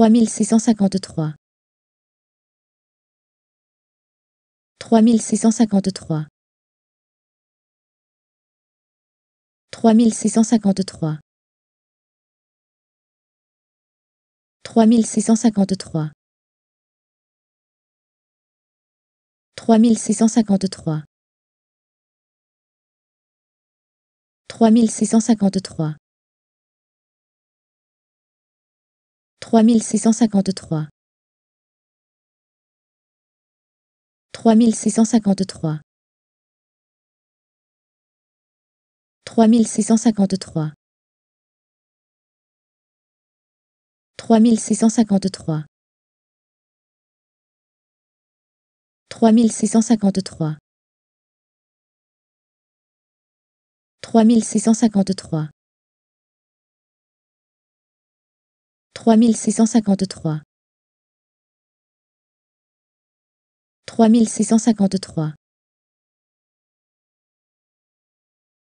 trois mille six cent cinquante trois 3653 3653 3653 3653 3653 3653 3653 3653